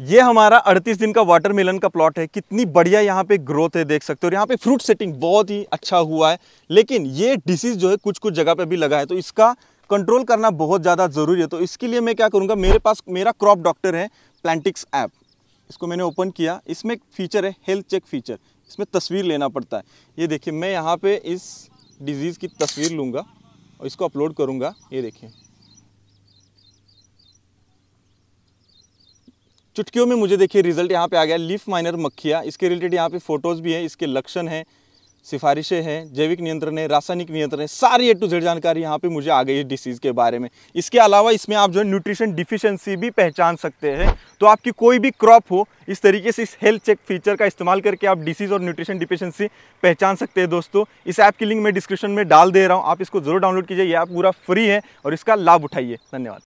ये हमारा 38 दिन का वाटर मेलन का प्लॉट है कितनी बढ़िया यहाँ पे ग्रोथ है देख सकते हो और यहाँ पे फ्रूट सेटिंग बहुत ही अच्छा हुआ है लेकिन ये डिसीज़ जो है कुछ कुछ जगह पे भी लगा है तो इसका कंट्रोल करना बहुत ज़्यादा ज़रूरी है तो इसके लिए मैं क्या करूँगा मेरे पास मेरा क्रॉप डॉक्टर है प्लान्टिक्स ऐप इसको मैंने ओपन किया इसमें एक फीचर है हेल्थ चेक फीचर इसमें तस्वीर लेना पड़ता है ये देखिए मैं यहाँ पर इस डिज़ीज़ की तस्वीर लूँगा और इसको अपलोड करूँगा ये देखिए चुटकियों में मुझे देखिए रिजल्ट यहाँ पे आ गया लीफ माइनर मक्खिया इसके रिलेटेड यहाँ पे फोटोज़ भी हैं इसके लक्षण हैं सिफारिशें हैं जैविक नियंत्रण है रासायनिक नियंत्रण है सारी ए टू जेड जानकारी यहाँ पे मुझे आ गई है डिसीज़ के बारे में इसके अलावा इसमें आप जो है न्यूट्रिशन डिफिशेंसी भी पहचान सकते हैं तो आपकी कोई भी क्रॉप हो इस तरीके से इस हेल्थ चेक फीचर का इस्तेमाल करके आप डिसीज़ और न्यूट्रिशन डिफिशेंसी पहचान सकते हैं दोस्तों इस ऐप की लिंक मैं डिस्क्रिप्शन में डाल दे रहा हूँ आप इसको ज़रूर डाउनलोड कीजिए यह ऐप पूरा फ्री है और इसका लाभ उठाइए धन्यवाद